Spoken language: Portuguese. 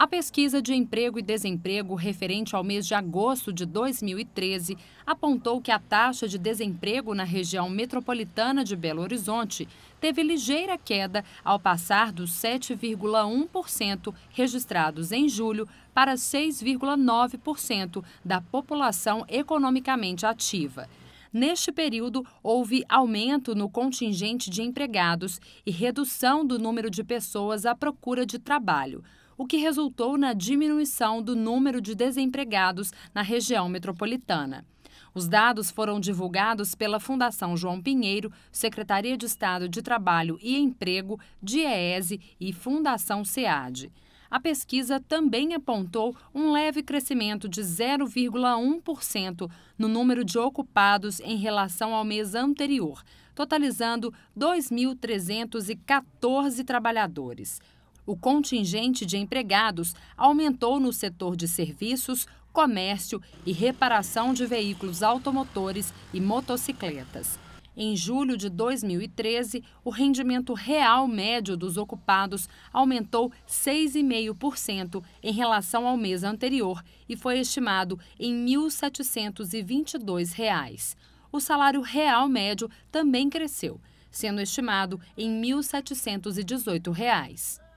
A pesquisa de emprego e desemprego referente ao mês de agosto de 2013 apontou que a taxa de desemprego na região metropolitana de Belo Horizonte teve ligeira queda ao passar dos 7,1% registrados em julho para 6,9% da população economicamente ativa. Neste período, houve aumento no contingente de empregados e redução do número de pessoas à procura de trabalho o que resultou na diminuição do número de desempregados na região metropolitana. Os dados foram divulgados pela Fundação João Pinheiro, Secretaria de Estado de Trabalho e Emprego, DIEESE e Fundação SEAD. A pesquisa também apontou um leve crescimento de 0,1% no número de ocupados em relação ao mês anterior, totalizando 2.314 trabalhadores o contingente de empregados aumentou no setor de serviços, comércio e reparação de veículos automotores e motocicletas. Em julho de 2013, o rendimento real médio dos ocupados aumentou 6,5% em relação ao mês anterior e foi estimado em R$ 1.722. Reais. O salário real médio também cresceu, sendo estimado em R$ 1.718. Reais.